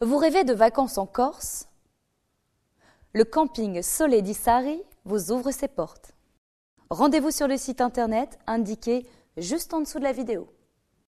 Vous rêvez de vacances en Corse Le camping Soleil d'Isari vous ouvre ses portes. Rendez-vous sur le site internet indiqué juste en dessous de la vidéo.